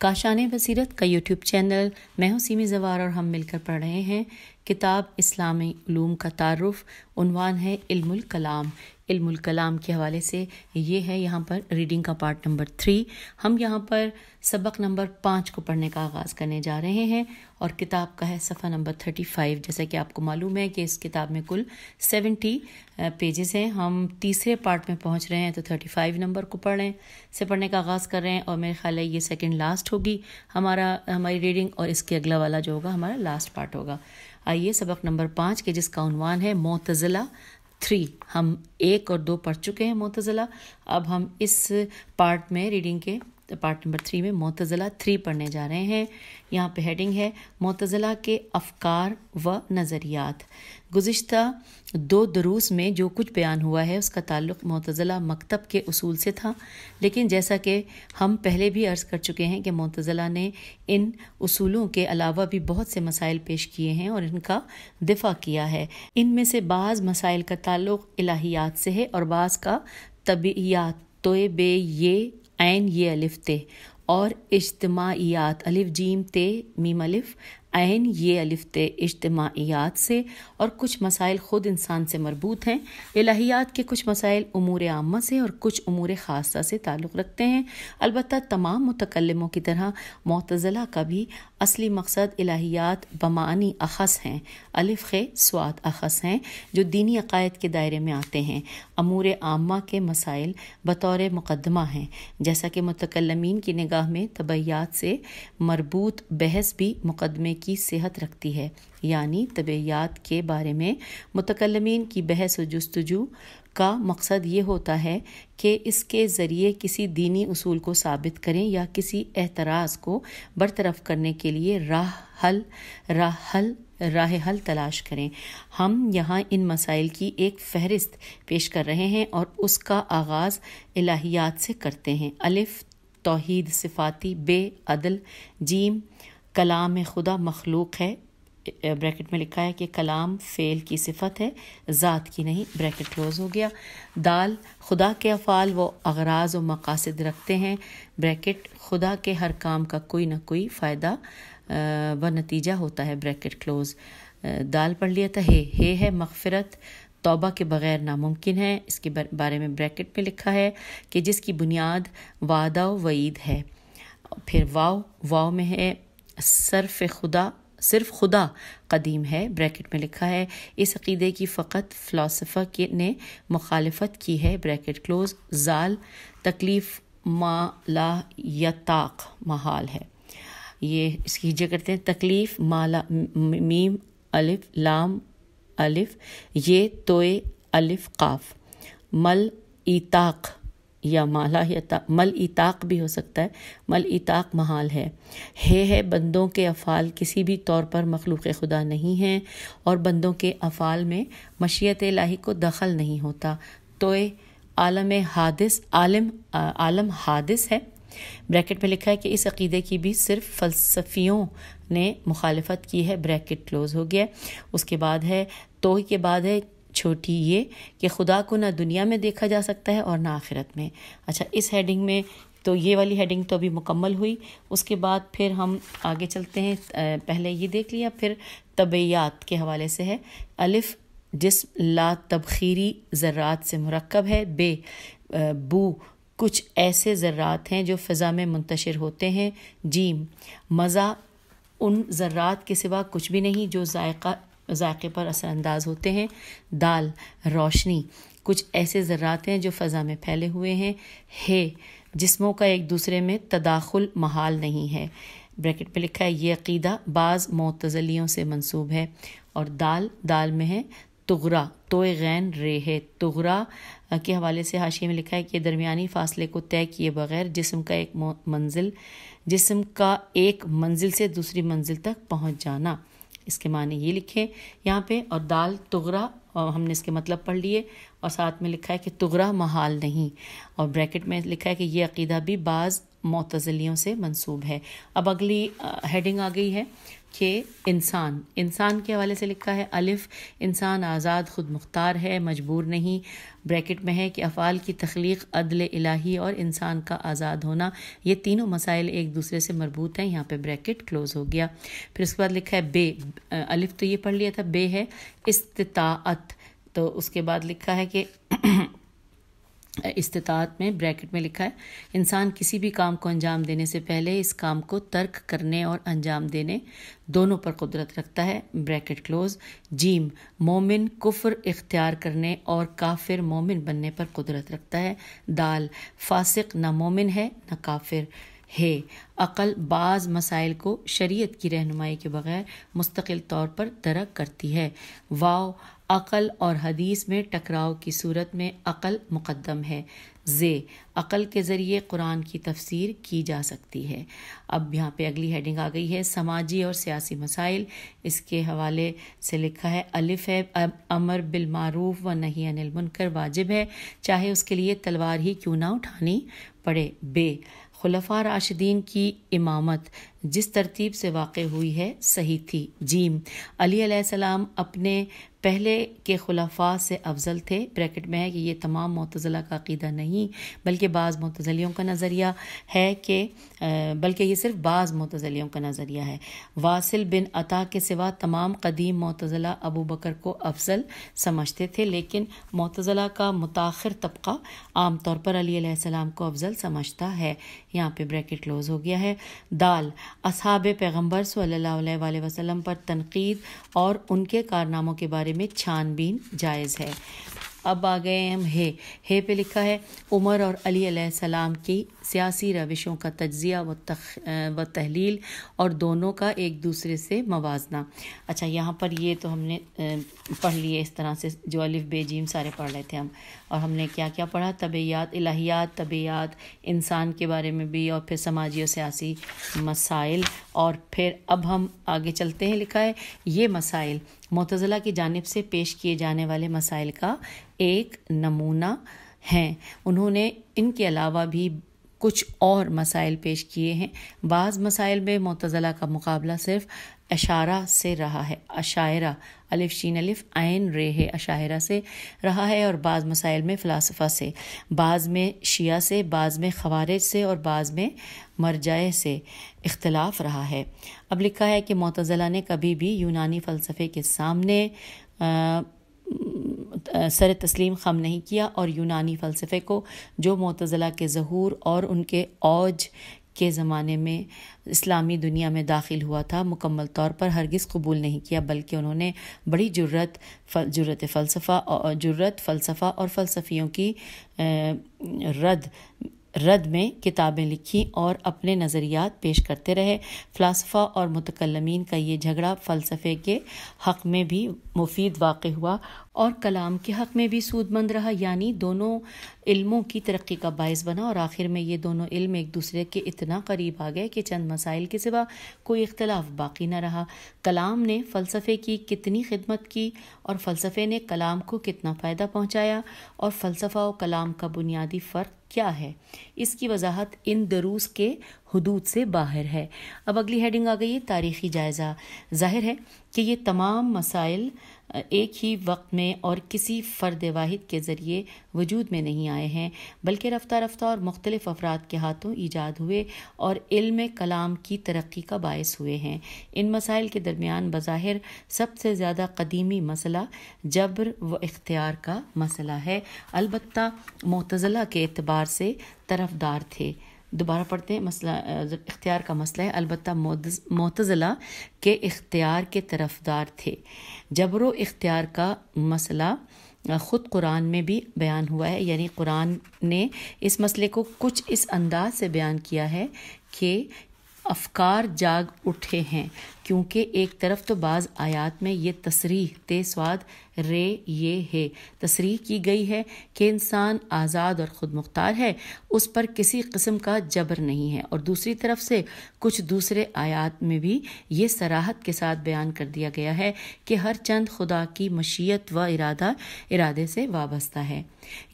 काशान बसीरत का YouTube channel मैं हूं सीमी जवार और हम मिलकर पढ़ रहे हैं किताब इस्लामी ूम का तारफ़ उनवान है इल्मुल कलाम इल्मुल कलाम के हवाले से ये है यहाँ पर रीडिंग का पार्ट नंबर थ्री हम यहाँ पर सबक नंबर पाँच को पढ़ने का आगाज़ करने जा रहे हैं और किताब का है सफ़ा नंबर थर्टी फाइव जैसा कि आपको मालूम है कि इस किताब में कुल सेवेंटी पेजेस हैं हम तीसरे पार्ट में पहुँच रहे हैं तो थर्टी फाइव नंबर को पढ़ें से पढ़ने का आगाज़ कर रहे हैं और मेरे ख्याल है ये सेकेंड लास्ट होगी हमारा हमारी रीडिंग और इसके अगला वाला जो होगा हमारा लास्ट पार्ट होगा आइए सबक नंबर पाँच के जिसका उनवान है मोतज़ला थ्री हम एक और दो पढ़ चुके हैं मोतज़ला अब हम इस पार्ट में रीडिंग के पार्ट नंबर थ्री में मोतज़ला थ्री पढ़ने जा रहे हैं यहाँ पे हेडिंग है मोतज़ला के अफकार व नज़रियात गुज्त दो दरूस में जो कुछ बयान हुआ है उसका ताल्लुक मतज़ला मकतब के असूल से था लेकिन जैसा कि हम पहले भी अर्ज़ कर चुके हैं कि मतज़ला ने इन असूलों के अलावा भी बहुत से मसाइल पेश किए हैं और इनका दिफा किया है इन में से बाज़ मसाइल का ताल्लुक इलाहियात से है और बाज़ का तबीयात तोय बे ये आन ये अलिफ ते और इज्तमायात अलिफ जीम ते मीम अलिफ आन ये अलिफत इजतमायात से और कुछ मसाइल ख़ुद इंसान से मरबूत हैं इलाहियात के कुछ मसाइल अमूर आमा से और कुछ अमूर ख़ासा से ताल्लुक़ रखते हैं अलबत् तमाम मतकलमों की तरह मतज़ला का भी असली मकसद इलाहियात बमानी अखस हैं अलिफ खे स्वाद अखस हैं जो दीनी अकायद के दायरे में आते हैं अमूर आमा के मसाइल बतौर मुकदमा हैं जैसा कि मतकलमीन की निगाह में तबैयात से मरबूत बहस भी मुकदमे की सेहत रखती है यानी तबियात के बारे में मतकलमीन की बहस व जस्तजू का मकसद ये होता है कि इसके ज़रिए किसी दीनी असूल को साबित करें या किसी एतराज़ को बरतरफ करने के लिए राह हल राह हल राह हल तलाश करें हम यहाँ इन मसाइल की एक फहरिस्त पेश कर रहे हैं और उसका आगाज़ इलाहियात से करते हैं अलिफ तोहद सिफाती बे अदल जीम कलाम खुदा मखलूक है ब्रैकेट में लिखा है कि कलाम फ़ेल की सिफत है ज़ात की नहीं ब्रैकेट क्लोज हो गया दाल खुदा के अफ़ाल व अगराज व मकासद रखते हैं ब्रैकेट खुदा के हर काम का कोई ना कोई फ़ायदा व नतीजा होता है ब्रैकेट क्लोज दाल पढ़ लिया था हे हे है मगफरत तौबा के बगैर नामुमकिन है इसके बारे में ब्रैकेट में लिखा है कि जिसकी बुनियाद वादा व वईद है फिर वाव वाव में है सरफ खुदा सिर्फ खुदा कदीम है ब्रैकेट में लिखा है इस अकीदे की फ़कत फ़लासफ़ा ने मुखालफत की है ब्रैकेट क्लोज जाल तकलीफ़ माला यताक महाल है ये इसकी हिजे करते हैं तकलीफ़ माला मीम अलिफ लाम अलिफ ये तोए अलिफ काफ मल ईताक या माला या ता, मल इताक भी हो सकता है मल इताक महाल है हे है बंदों के अफ़ाल किसी भी तौर पर मखलूक खुदा नहीं हैं और बंदों के अफ़ाल में मशीत लाही को दखल नहीं होता तो आलम हादिस आलम आलम हादिस है ब्रैकेट में लिखा है कि इस अकीदे की भी सिर्फ फ़लसफियों ने मुखालफत की है ब्रैकेट क्लोज़ हो गया उसके बाद है तोही के बाद है छोटी ये कि खुदा को ना दुनिया में देखा जा सकता है और ना आखिरत में अच्छा इस हेडिंग में तो ये वाली हेडिंग तो अभी मुकम्मल हुई उसके बाद फिर हम आगे चलते हैं पहले ये देख लिया फिर तबैयात के हवाले से है अलिफ जिसम ला तबखीरी ज़रात से मरकब है बे बू कुछ ऐसे ज़रात हैं जो फ़ज़ा में मुंतशर होते हैं जीम मज़ा उन ज़रात के सिवा कुछ भी नहीं जो जायका जायके पर असरानंदाज होते हैं दाल रोशनी कुछ ऐसे ज़रात हैं जो फ़ज़ा में फैले हुए हैं है जिसमों का एक दूसरे में तदाखुल महाल नहीं है ब्रैकेट पे लिखा है ये अकीदा बाज़ मतजलियों से मंसूब है और दाल दाल में है तुगरा तोय गैन रे है तुगरा के हवाले से हाशिए में लिखा है कि दरमिया फासले को तय किए बगैर जिसम का एक मंजिल जिसम का एक मंजिल से दूसरी मंजिल तक पहुँच जाना इसके माने ये लिखे यहाँ पे और दाल तुगरा और हमने इसके मतलब पढ़ लिए और साथ में लिखा है कि तुगरा महाल नहीं और ब्रैकेट में लिखा है कि ये अकीदा भी बाज़ मतजलियों से मंसूब है अब अगली हेडिंग आ गई है के इंसान इंसान के हवाले से लिखा है अलिफ इंसान आज़ाद ख़ुद मुख्तार है मजबूर नहीं ब्रैकेट में है कि अफ़ाल की तख्लीक अदल इलाही और इंसान का आज़ाद होना ये तीनों मसाइल एक दूसरे से मरबूत हैं यहाँ पे ब्रैकेट क्लोज़ हो गया फिर उसके बाद लिखा है बे अलिफ तो ये पढ़ लिया था बे है इस्तात तो उसके बाद लिखा है कि इस्तात में ब्रैकेट में लिखा है इंसान किसी भी काम को अंजाम देने से पहले इस काम को तर्क करने और अंजाम देने दोनों पर कुदरत रखता है ब्रैकेट क्लोज जीम मोमिन कुफर इख्तियार करने और काफिर मोमिन बनने पर कुदरत रखता है दाल फासिक ना मोमिन है ना काफिर है अक़ल बाज़ मसाइल को शरीयत की रहनुमाई के बगैर मुस्तकिल तौर पर तरक करती है वाओ अक़ल और हदीस में टकराव की सूरत में अक़ल मुक़दम है जे अक़ल के ज़रिए कुरान की तफसीर की जा सकती है अब यहाँ पे अगली हेडिंग आ गई है समाजी और सियासी मसाइल इसके हवाले से लिखा है अलिफ है अमर बिलमारूफ व नहीं अनिल मुनकर वाजिब है चाहे उसके लिए तलवार ही क्यों ना उठानी पड़े बे खुलफा राशिदीन की इमामत जिस तरतीब से वाक़ हुई है सही थी जीम अली सलाम अपने पहले के खुलाफा से अफजल थे ब्रैकेट में है कि ये तमाम मतज़ला का अकीदा नहीं बल्कि बाज़ मतज़लियों का नज़रिया है कि बल्कि ये सिर्फ बाज़ मतज़लियों का नज़रिया है वासिल बिन अता के सिवा तमाम कदीम मतज़ला अबू बकर को अफजल समझते थे लेकिन मतज़ला का मुताखर तबका आम तौर पर अलीसम को अफजल समझता है यहाँ पर ब्रैकेट क्लोज़ हो गया है दाल असहाब पैगम्बर सल्ला वसलम पर तनकीद और उनके कारनामों के बारे बारे में छानबीन जायज़ है अब आ गए हम हे हे पे लिखा है उमर और अली सलाम की सियासी रविशों का तजिया व तख व तहलील और दोनों का एक दूसरे से मवाजना अच्छा यहाँ पर ये तो हमने पढ़ लिए इस तरह से जो अलिफ बेजीम सारे पढ़ रहे थे हम और हमने क्या क्या पढ़ा तबियात इलाहियात तबियात इंसान के बारे में भी और फिर समाजी और सियासी मसाइल और फिर अब हम आगे चलते हैं लिखा है ये मसाइल मतज़ला की जानब से पेश किए जाने वाले मसाइल का एक नमूना हैं उन्होंने इनके अलावा भी कुछ और मसाइल पेश किए हैं बाज़ मसाइल में मतज़ला का मुकाबला सिर्फ अशारा से रहा है अशायरा अलिफ शीन अलिफ आयन रे है अशायरा से रहा है और बाज़ मसाइल में फ़लासफ़ा से बाज़ में शिया से बाज़ में खवारज से और बाज़ में मरजाए से इख्तलाफ रहा है अब लिखा है कि मतज़ला ने कभी भी यूनानी फ़लसफ़े के सामने आ, सर तस्लीम खम नहीं किया और यूनानी फ़लसफ़े को जो मतज़ला के जहूर और उनके औज के ज़माने में इस्लामी दुनिया में दाखिल हुआ था मुकम्मल तौर पर हरगिज़ कबूल नहीं किया बल्कि उन्होंने बड़ी जुर्रत फल जुर्रत फ़लसफ़ा जुर्रत फ़लसफ़ा और फ़लसफ़ियों की रद रद में किताबें लिखीं और अपने नज़रियात पेश करते रहे फ़लासफ़ा और मुतकलमीन का ये झगड़ा फ़लसफ़े के हक़ में भी मुफीद वाक़ हुआ और कलाम के हक़ में भी सूदमंद रहा यानी दोनों इल्मों की तरक्की का बायस बना और आखिर में ये दोनों इल्म एक दूसरे के इतना करीब आ गए कि चंद मसाइल के सिवा कोई इख्तलाफ बाकी न रहा कलाम ने फ़लसफ़े की कितनी खिदमत की और फ़लसफ़े ने कलाम को कितना फ़ायदा पहुँचाया और फ़लसफ़ा और कलाम का बुनियादी फ़र्क क्या है इसकी वजाहत इन दरूस के हदूद से बाहर है अब अगली हेडिंग आ गई है तारीखी जायज़ा जाहिर है कि ये तमाम मसाइल एक ही वक्त में और किसी फ़र्द वाहिद के ज़रिए वजूद में नहीं आए हैं बल्कि रफ़्तार रफ्तार और मुख्तलिफ़ अफराद के हाथों ईजाद हुए और इल्म कलाम की तरक्की का बायस हुए हैं इन मसाइल के दरमियान बज़ाहिर सबसे ज़्यादा कदीमी मसला जबर व इख्तियार का मसला है अलबत् मुतज़ला के अतबार से तरफदार थे दोबारा पढ़ते हैं मसला इख्तियार का मसला है अलबत् मोतजला के इख्तियार के तरफदार थे जबरो इख्तियार का मसला ख़ुद कुरान में भी बयान हुआ है यानी कुरान ने इस मसले को कुछ इस अंदाज से बयान किया है कि अफकार जाग उठे हैं क्योंकि एक तरफ तो बाज़ आयात में ये तसरीह ते स्वाद रे ये है तसरीह की गई है कि इंसान आज़ाद और ख़ुद मुख्तार है उस पर किसी किस्म का जबर नहीं है और दूसरी तरफ से कुछ दूसरे आयात में भी ये सराहत के साथ बयान कर दिया गया है कि हर चंद खुदा की मशीयत व इरादा इरादे से वाबस्ता है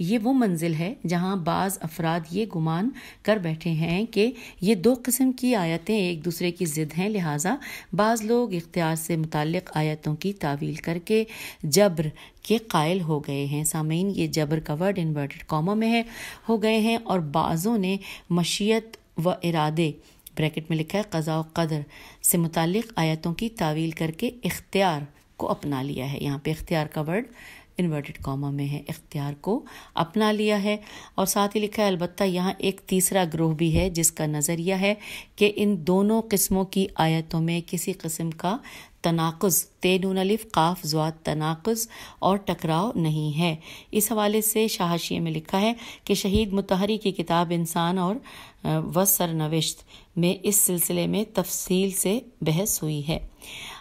ये वो मंजिल है जहाँ बाज़ अफराद ये गुमान कर बैठे हैं कि ये दो किस्म की आयतें एक दूसरे की ज़िद हैं लिहाजा बाज़ लोग इख्तियार से मुतक़ आयतों की तावील करके जबर के कायल हो गए हैं सामीन ये जबर का वर्ड इन्वर्टेड कॉमा में है हो गए हैं और बाज़ों ने मशीयत व इरादे ब्रैकेट में लिखा है कज़ा कदर से मुतक़ आयतों की तावील करके इख्तियार को अपना लिया है यहाँ पर इख्तियार का वर्ड इन्वर्टेड कॉमा में है इख्तियार को अपना लिया है और साथ ही लिखा है अलबत् यहाँ एक तीसरा ग्रोह भी है जिसका नज़रिया है कि इन दोनों किस्मों की आयतों में किसी किस्म का तनाक़ तेनून अलिफ काफ जवात तनाकज और टकराव नहीं है इस हवाले से शाहशिए में लिखा है कि शहीद मुतहरी की किताब इंसान और वसर नविश्त में इस सिलसिले में तफसील से बहस हुई है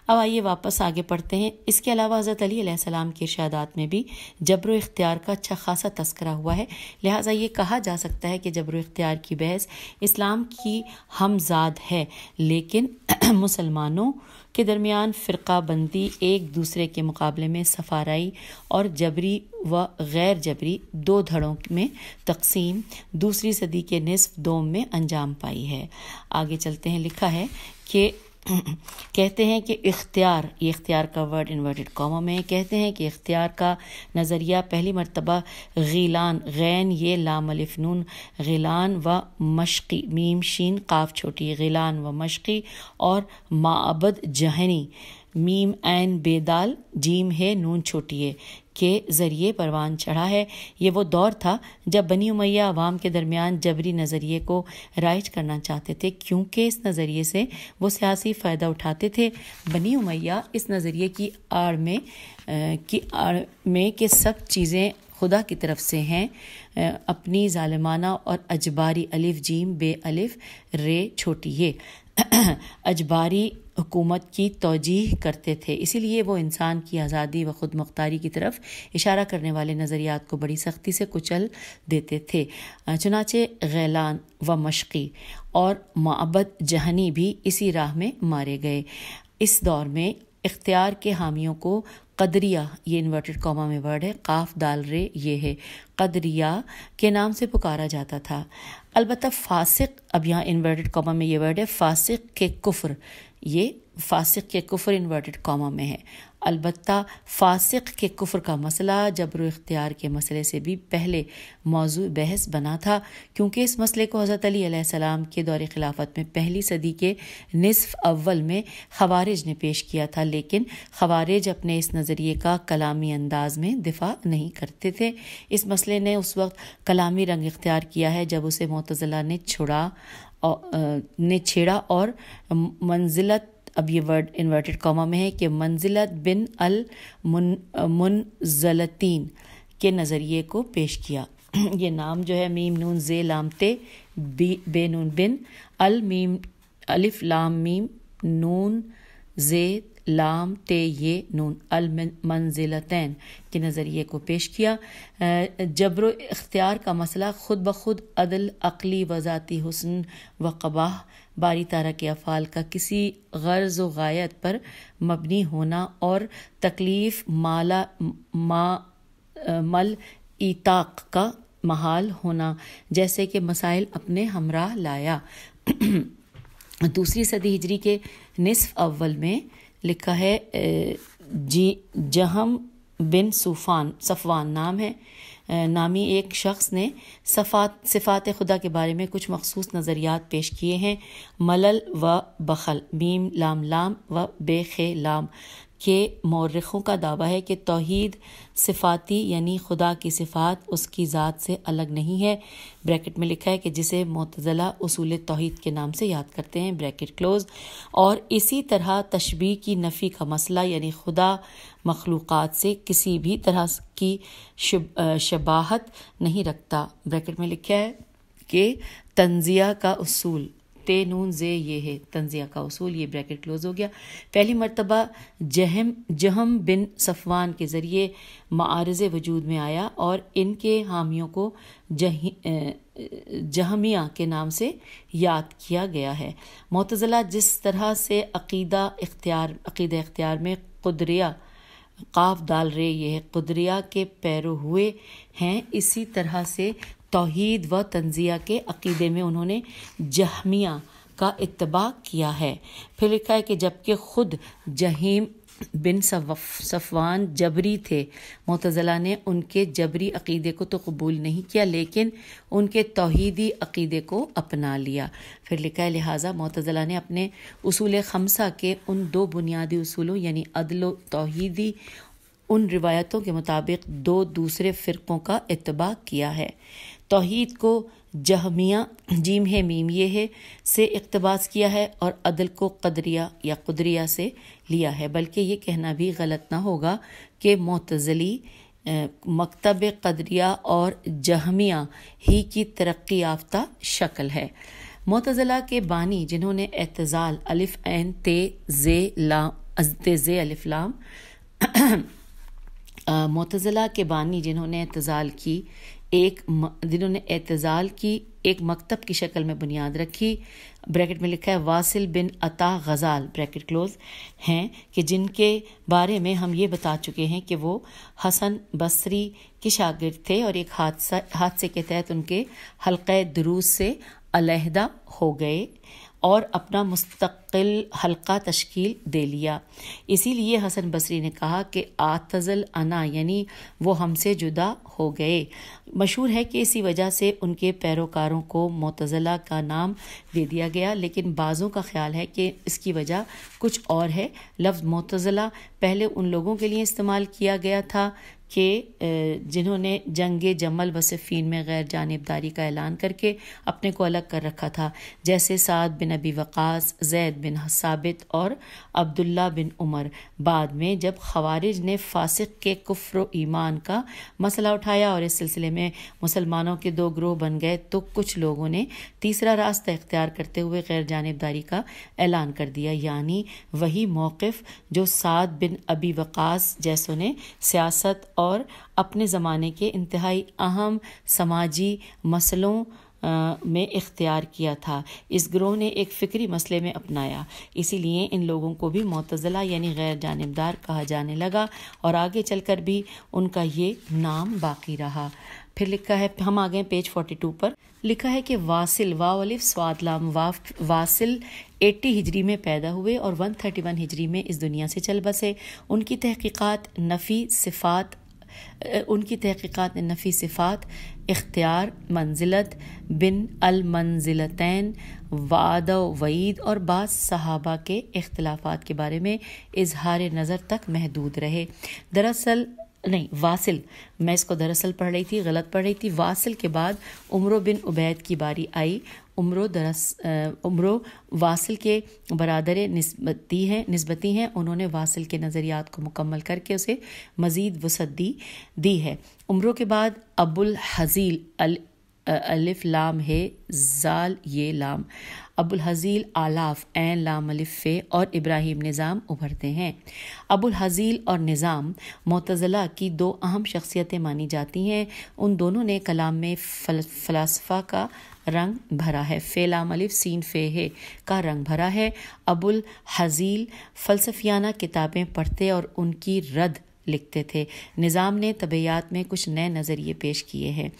अब आइए वापस आगे पढ़ते हैं इसके अलावा हज़रत अलीसम के इर्शादात में भी जबर इख्तियार का अच्छा खासा तस्करा हुआ है लिहाजा ये कहा जा सकता है कि जबर इख्तियार की बहस इस्लाम की हमजाद है लेकिन मुसलमानों के दरमियान फ़िरकाबंदी एक दूसरे के मुकाबले में सफाराई और जबरी व गैर जबरी दो धड़ों में तकसीम दूसरी सदी के नसफ दोम में अंजाम पाई है आगे चलते हैं लिखा है कि कहते हैं कि इख्तियार ये इख्तियार का वर्ड इन्वर्टेड कॉमो में कहते हैं कि इख्तियार का नज़रिया पहली मरतबा गीलान गैन ये लामलफनून गीलान व मशक़ी मीम शीन काफ छोटी गीलान व मशक़ी और माबद जहनी मीम एन बेदाल जीम है नून छोटी है के ज़रिए परवान चढ़ा है ये वो दौर था जब बनी उमैया आवाम के दरमियान जबरी नज़रिए को राइज करना चाहते थे क्योंकि इस नज़रिए से वो सियासी फ़ायदा उठाते थे बनी उमैया इस नज़रिए की आड़ में की आड़ में के सब चीज़ें खुदा की तरफ से हैं अपनी ालमाना और अजबारी अलिफ जीम बे अलिफ रे छोटी ये अजबारी हुकूमत की तोजीह करते थे इसीलिए वो इंसान की आज़ादी व ख़ुद मुख्तारी की तरफ इशारा करने वाले नज़रियात को बड़ी सख्ती से कुचल देते थे चुनाचे गैलान व मशक़ी और मबद जहनी भी इसी राह में मारे गए इस दौर में इख्तियार के हामियों को कदरिया ये इन्वर्टेड कॉमा में वर्ड है काफ दाल रे ये है कदरिया के नाम से पुकारा जाता था अलबत्त फासिक अब यहाँ इन्वर्टेड कॉमा में ये वर्ड है फासिक के कुफ्र ये फासिक के कुफर इन्वर्टेड कॉमा में है अलबत् फासिक के कुफर का मसला जबर इख्तियार के मसले से भी पहले मौजू बहस बना था क्योंकि इस मसले को हज़रत अलीसम के दौर खिलाफत में पहली सदी के नसफ़ अव्वल में खवारिज ने पेश किया था लेकिन खवारिज अपने इस नज़रिए का कलामी अंदाज में दिफा नहीं करते थे इस मसले ने उस वक्त कलामी रंग इख्तियार किया है जब उसे मतज़ला ने छुड़ा ने छेड़ा और मंजिलत अब ये वर्ड इन्वर्टेड कॉमा में है कि मंजिलत बिन अल मुन मुनजलतीन के नज़रिए को पेश किया ये नाम जो है मीम नून जे लामते बी बे नून बिन अल मीम अलिफ लाम मीम नून जे लाम ते ये नून अल मंजिलतैन के नज़रिए को पेश किया जबर इख्तियार का मसला ख़ुद ब खुद अदल अकली वज़ाती हसन व कबाह बारी तारा के अफ़ाल का किसी गर्ज व गायत पर मबनी होना और तकलीफ़ माला मा मल इताक का महाल होना जैसे कि मसाइल अपने हमरा लाया दूसरी सदी हिजरी के निसफ अव्वल में लिखा है जी जहम बिन सूफान सफ़वान नाम है नामी एक शख्स ने सफ़ात सिफ़ात खुदा के बारे में कुछ मखसूस नज़रियात पेश किए हैं मलल व बखल मीम लाम लाम व बेखे लाम ये मौरखों का दावा है कि तोहद सिफाती यानी खुदा की सिफात उसकी ज़ात से अलग नहीं है ब्रैकेट में लिखा है कि जिसे मतजला उसूल तोहद के नाम से याद करते हैं ब्रैकेट क्लोज और इसी तरह तशबी की नफ़ी का मसला यानि खुदा मखलूक़ से किसी भी तरह की शब, शबाहत नहीं रखता ब्रैकेट में लिखा है कि तंजिया का असूल ते नून जे ये है तंजिया का उसूल ये ब्रैकेट क्लोज हो गया पहली मरतबा जहम जहम बिन सफवान के ज़रिए मारज वजूद में आया और इनके हामियों को जह जहमिया के नाम से याद किया गया है मतज़ला जिस तरह से अकीदा इख्तियार अकीद इख्तियार में कुदरिया काफ डाल रहे यह कुदरिया के पैरो हुए हैं इसी तरह से तोहद व तंजिया के अक़ीदे में उन्होंने जहमिया का इतबा किया है फिर लिखा है कि जबकि खुद जहीम बिन सफवान जबरी थे मतज़ला ने उनके जबरी अकीदे को तो कबूल नहीं किया लेकिन उनके तोहदी अकीदे को अपना लिया फिर लिखा है लिहाजा मतज़ला ने अपने उसूल खमसा के उन दो बुनियादी उसूलों यानी अदल तोहदी उन रिवायतों के मुताबिक दो दूसरे फ़िरक़ों का इतबा किया है तोहद को जहमिया जीम है मीम ये है से इकतबास किया है और अदल को कदरिया या कुदरिया से लिया है बल्कि ये कहना भी गलत ना होगा कि मतजली मकतब कदरिया और जहमिया ही की तरक्की याफ्ता शक्ल है मतज़ला के बानी जिन्होंने एतज़ाल अलिफ एन ते जे लाम ते जे अलिफ लाम मतज़ला के बानी जिन्होंने एतज़ाल की एक जिन्होंने एतजाल की एक मकतब की शक्ल में बुनियाद रखी ब्रैकेट में लिखा है वासिल बिन अता गज़ाल ब्रैकेट क्लोज हैं कि जिनके बारे में हम ये बता चुके हैं कि वो हसन बसरी के शागिर्द थे और एक हादसा हादसे के तहत उनके हल्के दरूस से अलहदा हो गए और अपना मुस्तकिल हलका तश्कील दे लिया इसीलिए हसन बसरी ने कहा कि आतज़ल अना यानी वो हमसे जुदा हो गए मशहूर है कि इसी वजह से उनके पैरोकारों को मतज़ला का नाम दे दिया गया लेकिन बाज़ों का ख्याल है कि इसकी वजह कुछ और है लफ्ज़ मतज़ला पहले उन लोगों के लिए इस्तेमाल किया गया था कि जिन्होंने जंग जमल वसफ़ीन में गैर जानबदारी का ऐलान करके अपने को अलग कर रखा था जैसे साद बिन अबी वक़ास जैद बिन हसाबित और अब्दुल्ला बिन उमर बाद में जब खवारिज ने फासिक के कुफ्र ईमान का मसला उठाया और इस सिलसिले में मुसलमानों के दो ग्रोह बन गए तो कुछ लोगों ने तीसरा रास्ता इख्तियार करते हुए गैर जानबदारी का ऐलान कर दिया यानी वही मौक़ जो साद बिन अबी वक़ास जैसों ने सियासत और और अपने ज़माने के इंतहाई अहम समाजी मसलों में इख्तियार किया था इस ग्रोह ने एक फ़िक्री मसले में अपनाया इसीलिए इन लोगों को भी मतज़ला यानी गैर जानबदार कहा जाने लगा और आगे चलकर भी उनका ये नाम बाकी रहा फिर लिखा है हम आ गए पेज 42 पर लिखा है कि वासिल वावलिफ स्वादलाम लाम वासिल 80 हिजरी में पैदा हुए और 131 हिजरी में इस दुनिया से चल बसे उनकी तहकीकात नफ़ी सिफात उनकी तहकीक़ात नफ़ी सिफ़ात इख्तियार मंजिलत बिन अलमंजिलतैन वाद वईद और बाद सहाबा के अख्तिलाफ़ के बारे में इजहार नज़र तक महदूद रहे दरअसल नहीं वासिल मैं इसको दरअसल पढ़ रही थी गलत पढ़ रही थी वासिल के बाद उम्र बिन उबैद की बारी आई उम्र दरस उम्र वासिल के बरदर नस्बती हैं नस्बती हैं उन्होंने वासिल के नज़रियात को मुकम्मल करके उसे मज़ीद वसत दी दी है उम्रों के बाद अबुल हजील अल अलिफ लाम है जाल ये लाम अबुल हजील आलाफ एन लाम फे और इब्राहिम निज़ाम उभरते हैं अबुल हजील और निज़ाम मतज़ला की दो अहम शख्सियतें मानी जाती हैं उन दोनों ने कलाम में फलासफ़ा का रंग भरा है फेला मलिफ सीन फे है का रंग भरा है अबुल हजील फलसफियाना किताबें पढ़ते और उनकी रद लिखते थे निज़ाम ने तबियात में कुछ नए नज़रिए पेश किए हैं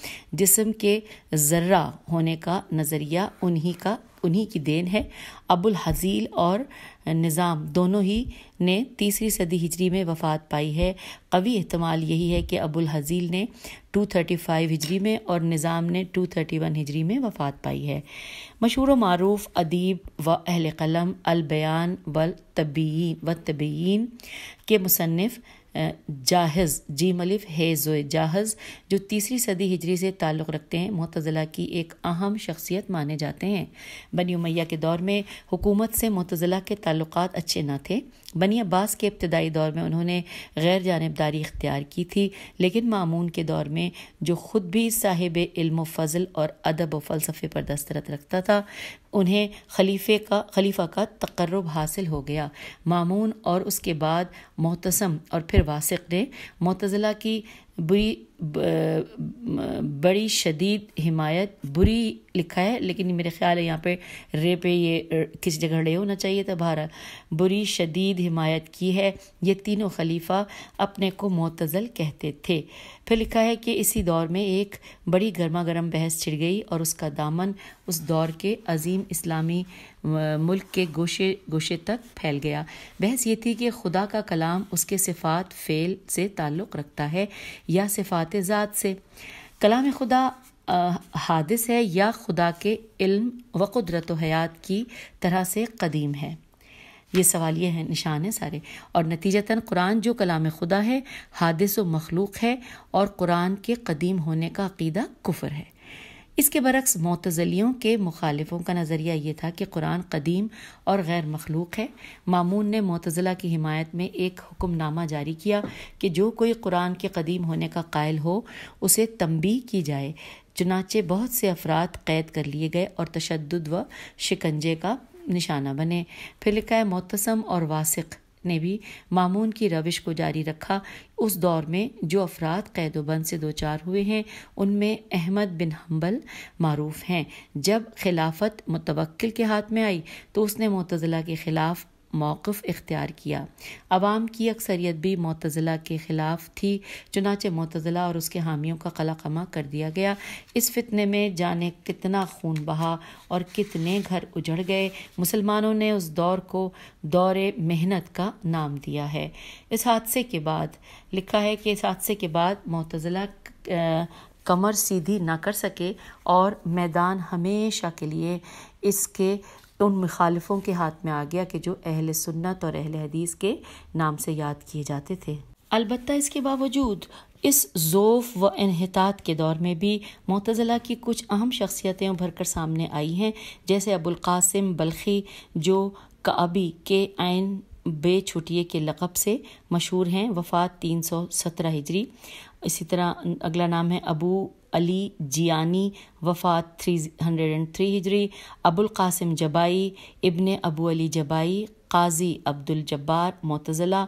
जिसम के जर्रा होने का नज़रिया उन्हीं का उन्हीं की देन है अबुल हजील और निज़ाम दोनों ही ने तीसरी सदी हिजरी में वफ़ात पाई है कवी अहतमाल यही है कि अबुल हजील ने 235 हिजरी में और निज़ाम ने 231 हिजरी में वफ़ात पाई है मशहूर व मरूफ़ अदीब व अहल कलम अलबयान व तबीन व तबीन के मुसनफ़ जाहज़ जी मलिफ है जोए जाहज़ जो तीसरी सदी हिजरी से ताल्लुक़ रखते हैं मतज़ला की एक अहम शख्सियत माने जाते हैं बनी उमैया के दौर में हुकूमत से मतज़ला के ताल्लुक अच्छे ना थे बनी अब्बास के इब्तदाई दौर में उन्होंने गैर जानबदारी इख्तियार की थी लेकिन मामून के दौर में जो ख़ुद भी साहिब इल्म फ़ज़ल और अदब व फ़लसफ़े पर दस्तरत रखता था उन्हें खलीफे का खलीफा का तकर्रब हासिल हो गया मामून और उसके बाद मोहतसम और फिर वासिक ने मतज़ला की बुरी बड़ी शदीद हिमायत बुरी लिखा है लेकिन मेरे ख्याल है यहाँ पे रे पे ये किसी जगह रे होना चाहिए था भारत बुरी शदीद हिमायत की है ये तीनों खलीफा अपने को मोतज़ल कहते थे फिर लिखा है कि इसी दौर में एक बड़ी गर्मा गर्म बहस छिड़ गई और उसका दामन उस दौर के अजीम इस्लामी मुल्क के गोशे गोशे तक फैल गया बहस ये थी कि खुदा का कलाम उसके सिफात फ़ेल से ताल्लुक़ रखता है या सिफात ज़ात से कलाम खुदा आ, हादिस है या खुदा के इल्म व कुदरत हयात की तरह से कदीम है ये सवाल ये हैं निशान हैं सारे और नतीजतन कुरान जो कलाम खुदा है हादिस व मखलूक है और कुरान के कदीम होने का अकीदा कुफर है इसके बरक्स मतजलियों के मुखालिफों का नज़रिया ये था कि कुरान कदीम और गैर मखलूक है मामून ने मतज़ला की हिमायत में एक हुक्मनामा जारी किया कि जो कोई कुरान के कदीम होने का कायल हो उसे तंबी की जाए चुनाचे बहुत से अफराद कैद कर लिए गए और तशद व शिकंजे का निशाना बने फिर लिखा है मोतसम और वासिक ने भी मामून की रविश को जारी रखा उस दौर में जो अफराद कैद से दो चार हुए हैं उनमें अहमद बिन हम्बल मरूफ हैं जब खिलाफत मुतवक्ल के हाथ में आई तो उसने मतजला के खिलाफ मौक़ इख्तियार किया आवाम की अक्सरियत भी मतजिला के ख़िलाफ़ थी चुनाचे मतज़ला और उसके हामियों का कमा कर दिया गया इस फितने में जाने कितना खून बहा और कितने घर उजड़ गए मुसलमानों ने उस दौर को दौर मेहनत का नाम दिया है इस हादसे के बाद लिखा है कि इस हादसे के बाद मतज़िला कमर सीधी ना कर सके और मैदान हमेशा के लिए इसके तो उन मुखालफों के हाथ में आ गया कि जो अहल सुन्नत और अहल हदीस के नाम से याद किए जाते थे अलबत् इसके बावजूद इस ज़ोफ़ व इहतात के दौर में भी मतज़ला की कुछ अहम शख्सियतें उभर कर सामने आई हैं जैसे अबुल्कासिम बल्खी जो काबी के आन छुटिए के लक़ब से मशहूर हैं वफ़ात तीन सौ सत्रह हिजरी इसी तरह अगला नाम है अबू अली जियानी वफ़ात 303 हिजरी अबुल कासिम जबाई इब्न अबू अली जबाई काजी अब्दुल जब्बार मोतज़ला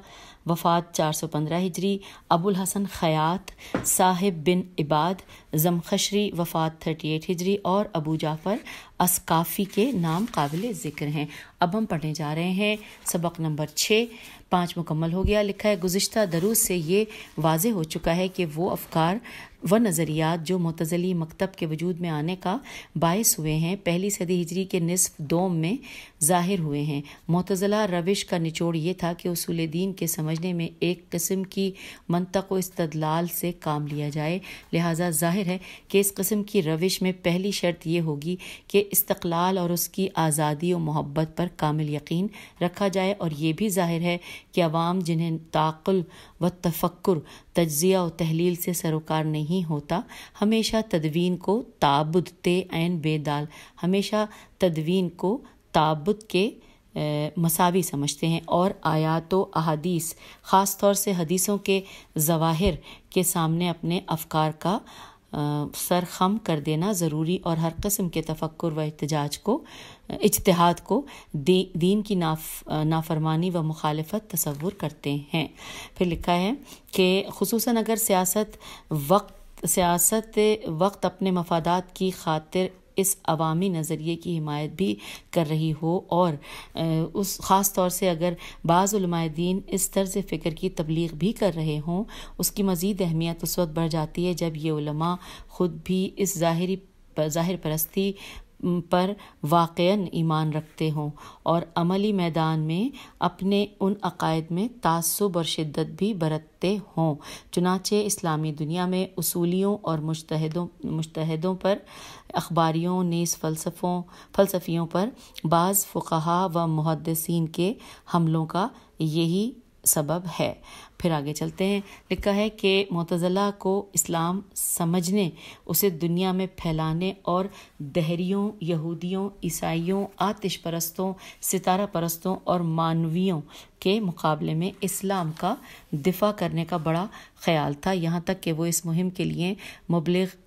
वफ़ात पंद्रह हिजरी अबुल हसन ख़यात साहिब बिन इबाद जमखशरी वफ़ात थर्टी एट हिजरी और अबू जाफ़र असकाफ़ी के नाम काबिल ज़िक्र हैं अब हम पढ़ने जा रहे हैं सबक नंबर छः पाँच मुकम्मल हो गया लिखा है गुज्त दरूस से ये वाज हो चुका है कि वो अफकार व नज़रियात जो मतजली मकतब के वजूद में आने का बायस हुए हैं पहली सदी हिजरी के नसफ दोम में ज़ाहिर हुए हैं मतज़ला पहला रविश का निचोड़ ये था कि उसूल दीन के समझने में एक किस्म की मनतक इस्तदलाल से काम लिया जाए लिहाजा जाहिर है कि इस किस्म की रविश में पहली शर्त यह होगी कि इस्तलाल और उसकी आज़ादी और मोहब्बत पर कामिल यकीन रखा जाए और ये भी जाहिर है कि आवाम जिन्हें ताक़ुल व तफक्र तजिया और तहलील से सरोकार नहीं होता हमेशा तदवीन को ताबुद ते ऐन बेदाल हमेशा तदवीन को ताबुत के मसावी समझते हैं और आयात व अदीस ख़ास तौर से हदीसों के जवाहिर के सामने अपने अफकार का सर खम कर देना ज़रूरी और हर कस्म के तफक्र व एहतजाज को इजतहाद को दी, दीन की नाफ नाफरमानी व मुखालफत तस्वुर करते हैं फिर लिखा है कि खूस अगर सियासत वक्त सियासत वक्त अपने मफादात की खातिर इस अवामी नज़रिए की हिमायत भी कर रही हो और उस ख़ास तौर से अगर बाज़ दीन इस तर्ज फ़िक्र की तबलीग भी कर रहे हों उसकी मज़ीद अहमियत उस वक्त बढ़ जाती है जब ये ख़ुद भी इस ज़ाहरी ज़ाहिर परस्ती पर वाक़ ईमान रखते हों और अमली मैदान में अपने उन अकायद में तसब और शिद्दत भी बरतते हों चुनाचे इस्लामी दुनिया में असूलियों और मुश्तदों मुश्तदों पर अखबारियों नीस फ़लसफ़ों फ़लसफ़ियों पर बाज़ फ़ुकाहा व मुहदसिन के हमलों का यही सबब है फिर आगे चलते हैं लिखा है कि मतज़ला को इस्लाम समझने उसे दुनिया में फैलाने और दहरियों यहूदियों ईसाइयों आतिश परस्तों सितारा परस्तों और मानवियों के मुकाबले में इस्लाम का दिफा करने का बड़ा ख्याल था यहाँ तक कि वो इस मुहिम के लिए मुबलग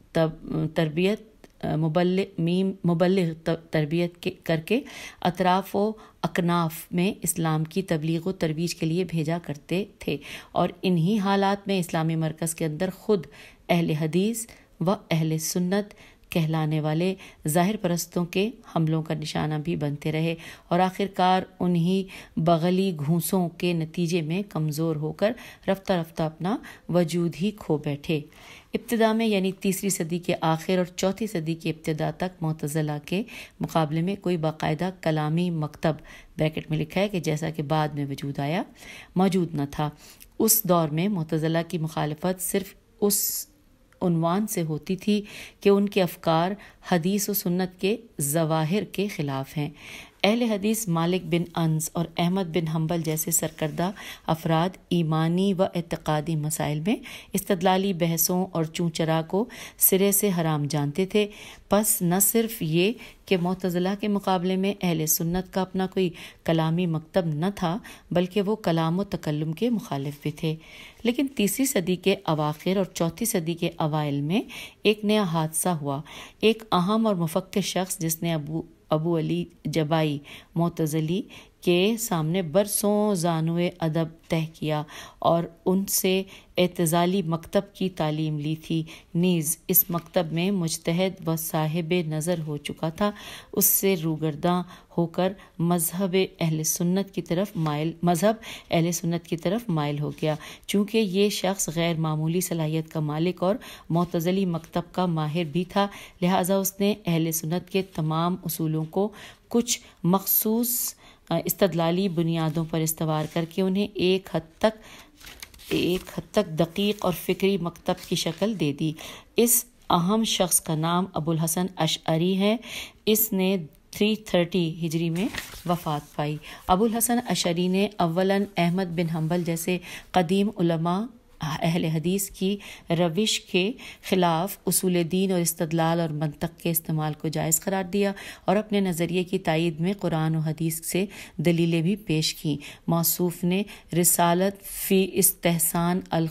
तरबियत मुबल मीम मुबलग तरबियत करके अतराफ व अकनाफ में इस्लाम की तबलीग व तरवीज के लिए भेजा करते थे और इन्हीं हालात में इस्लामी मरकज़ के अंदर ख़ुद अहल हदीस व अहल सुन्नत कहलाने वाले ज़ाहिर परस्तों के हमलों का निशाना भी बनते रहे और आखिरकार उन्हीं बगली घूसों के नतीजे में कमज़ोर होकर रफ्ता रफ्ता अपना वजूद ही खो बैठे इब्तदा में यानी तीसरी सदी के आखिर और चौथी सदी के इब्तदा तक मतज़ला के मुकाबले में कोई बाकायदा कलामी मकतब ब्रैकेट में लिखा है कि जैसा कि बाद में वजूद आया मौजूद न था उस दौर में मतज़ला की मुखालफत सिर्फ उस उनवान से होती थी कि उनके अफकार हदीस व सुन्नत के जवाहिर के ख़िलाफ़ हैं अहल हदीस मालिक बिन अनस और अहमद बिन हम्बल जैसे सरकर्दा अफराद ईमानी व एतक़ादी मसाइल में इस्तलाली बहसों और चूचरा को सिरे से हराम जानते थे बस न सिर्फ ये कि मतज़ला के मुकाबले में अहल सुन्नत का अपना कोई कलामी मकतब न था बल्कि वो कलाम व तकल्लुम के मुखालिफ भी थे लेकिन तीसरी सदी के अवाखिर और चौथी सदी के अवाइल में एक नया हादसा हुआ एक अहम और मुफक् शख्स जिसने अबू अबू अली जबाई मोतजली के सामने बरसों जानवे अदब तय किया और उनसे एतज़ाली मकतब की तालीम ली थी नीज़ इस मकतब में मुजतहद व साहिब नज़र हो चुका था उससे रूगरदा होकर मजहब अहल सुन्नत की तरफ मायल मज़हब अहल सुन्नत की तरफ मायल हो गया चूँकि ये शख्स गैर मामूली सलाहियत का मालिक और मतज़ली मकतब का माहिर भी था लिहाजा उसने अहल सुन्नत के तमाम असूलों को कुछ मखसूस इस्तदलाली बुनियादों पर इस्तवार करके उन्हें एक हद तक एक हद तक दकीक और फिक्री मकतब की शक्ल दे दी इस अहम शख्स का नाम अबुल हसन अशअरी है इसने 330 हिजरी में वफ़ात पाई अबुल हसन अशरी ने अवलन अहमद बिन हम्बल जैसे कदीम उलमा अहल हदीस की रविश के ख़िलाफ़ असूल दीन और इस्तलाल और मनतक के इस्तेमाल को जायज़ करार दिया और अपने नज़रिए की तइद में कुरान और हदीस से दलीलें भी पेश की मौसूफ ने रसालत फ़ी इस्तेहसान अल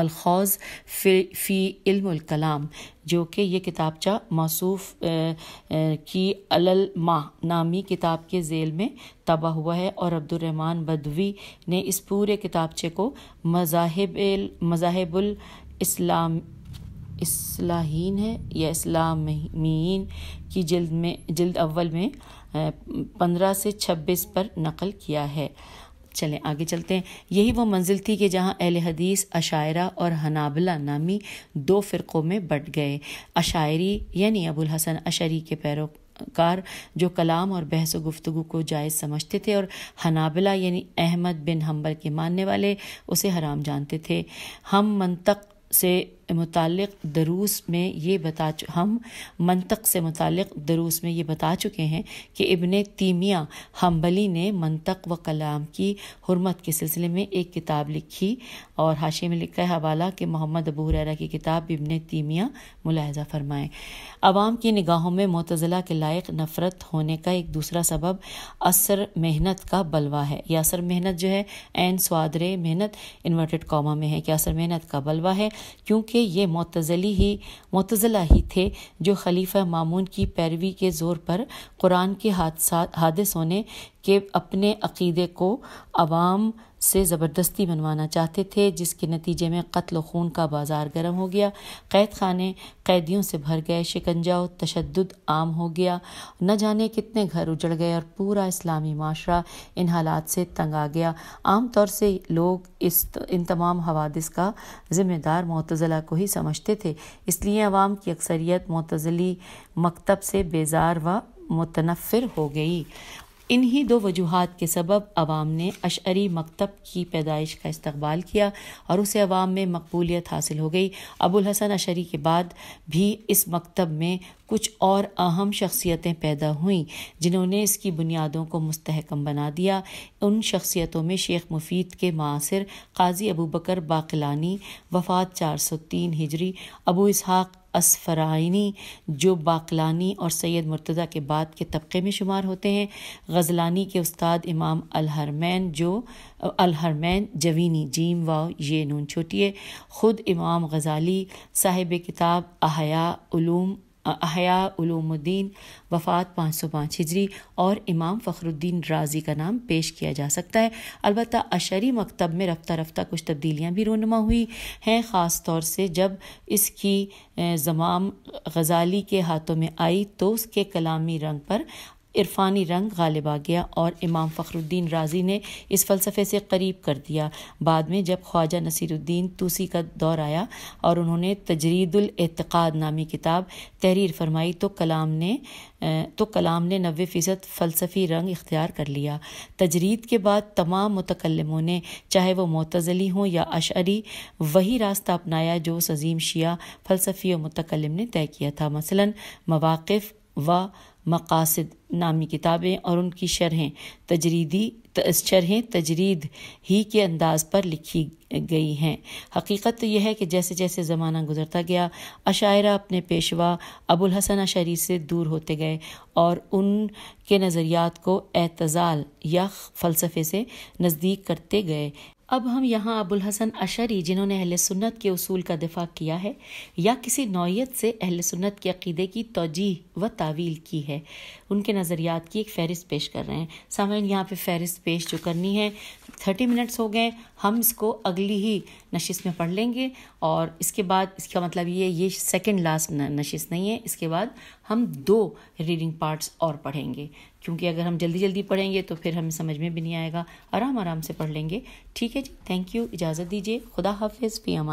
अलखौज फी, फी कलाम जो कि ये किताबचा मासूफ़ की अलल नामी किताब के जेल में तबाह हुआ है और अब्दुलरहमान बदवी ने इस पूरे किताबचे को मजाहब मजाहबुल इस्लाम इस्लाहीन है या इस्लामीन की जल्द में जल्द अव्वल में पंद्रह से छब्बीस पर नकल किया है चलें आगे चलते हैं यही वो मंजिल थी कि जहाँ अहल हदीस अशायरा और हनाबला नामी दो फ़िरक़ों में बट गए अशायरी यानी अबुल हसन अशरी के पैरों कार जो कलाम और बहस गुफ्तु को जायज़ समझते थे और हनाबला यानी अहमद बिन हम्बल के मानने वाले उसे हराम जानते थे हम मंतक से मुतल दरूस में ये बता हम मनतक से मुतल दरूस में ये बता चुके हैं कि इबन तीमिया हम्बली ने मनतक व कलाम की हरमत के सिलसिले में एक किताब लिखी और हाशे में लिखा है हवाला कि मोहम्मद अबू हुरैरा की किताब इबन तीमिया मुलाहजा फरमाएं आवाम की निगाहों में मतज़ला के लायक नफ़रत होने का एक दूसरा सबब असर मेहनत का बलवा है यह असर मेहनत जो है एन स्वादरे मेहनत इन्वर्टेड कॉमा में है कि असर मेहनत का बलवा है क्योंकि ये मतज़ली ही मतज़ला ही थे जो खलीफा मामून की पैरवी के ज़ोर पर कुरान के हादसा हादस होने के अपने अकीदे को आवाम से ज़बरदस्ती बनवाना चाहते थे जिसके नतीजे में कत्ल खून का बाजार गर्म हो गया कैद खाने कैदियों से भर गए शिकंजा और तशद आम हो गया न जाने कितने घर उजड़ गए और पूरा इस्लामी माशरा इन हालात से तंग आ गया आम तौर से लोग इस इन तमाम हवादस का ज़िम्मेदार मतज़ला को ही समझते थे इसलिए आवाम की अक्सरियत मतज़ली मकतब से बेजार व मुतनफ़िर हो गई इन्हीं दो वजूहत के सबब अवाम ने अशरी मकतब की पैदाइश का इस्तबाल किया और उसे अवाम में मकबूलियत हासिल हो गई अबुल हसन अशरी के बाद भी इस मकतब में कुछ और अहम शख्सियतें पैदा हुईं जिन्होंने इसकी बुनियादों को मस्तकम बना दिया उन शख्सियतों में शेख मुफीद के मासिर काजी अबू बकर बाकलानी वफ़ात चार सौ तीन हिजरी अबू इसहाक़ असफराइनी जो बाकलानी और सैयद मुर्तज़ा के बाद के तबके में शुमार होते हैं गजलानी के उस्ताद इमाम अलहरमैन जो अलहरमैन जवीनी जीम वाव ये नून छोटी है ख़ुद इमाम गजाली साहिब किताब अहया अहया उलूमुद्दीन वफ़ात पाँच सौ पाँच हिजरी और इमाम फ़खरुद्दीन राजी का नाम पेश किया जा सकता है अलबत् अशरी मकतब में रफ्ता रफ्ता कुछ तब्दीलियाँ भी रोनमा हुई हैं ख़ास तौर से जब इसकी जमाम गजाली के हाथों में आई तो उसके कलामी रंग पर इरफानी रंग गालिब आ गया और इमाम फ़खरुद्दीन राजी ने इस फ़लसफ़े से करीब कर दिया बाद में जब ख्वाजा नसीरुद्दीन तूसी का दौर आया और उन्होंने तजरीदुल एतक़ाद नामी किताब तहरीर फरमाई तो कलाम ने तो कलाम ने नबे फ़ीसद फ़लसफ़ी रंग इख्तियार कर लिया तजरीद के बाद तमाम मतकलमों ने चाहे वह मतज़ली हों या अशरी वही रास्ता अपनाया जो सजीम शिया फ़लसफ़ी और मतकलम ने तय किया था मसला मवाक़ व मकासद नामी किताबें और उनकी शरहें तजरीदी शरहें तजरीद ही के अंदाज पर लिखी गई हैं हकीकत तो यह है कि जैसे जैसे ज़माना गुजरता गया अशायरा अपने पेशवा अबुल हसन अशरी से दूर होते गए और उनके नज़रियात को एतजाल या फ़लसफ़े से नज़दीक करते गए अब हम यहाँ अबुल हसन अशरी जिन्होंने अहल सुन्नत के असूल का दिफा किया है या किसी नौीयत से अहल सुन्नत के अकीदे की तोजीह व तावील की है उनके नज़रियात की एक फ़हरिस्त पेश कर रहे हैं सामान यहाँ पे फ़हरिस्त पेश जो करनी है थर्टी मिनट्स हो गए हम इसको अगली ही नशिस में पढ़ लेंगे और इसके बाद इसका मतलब ये ये सेकेंड लास्ट नशिस नहीं है इसके बाद हम दो रीडिंग पार्ट्स और पढ़ेंगे क्योंकि अगर हम जल्दी जल्दी पढ़ेंगे तो फिर हमें समझ में भी नहीं आएगा आराम आराम से पढ़ लेंगे ठीक है जी थैंक यू इजाज़त दीजिए खुदा हाफिज़ फी अमान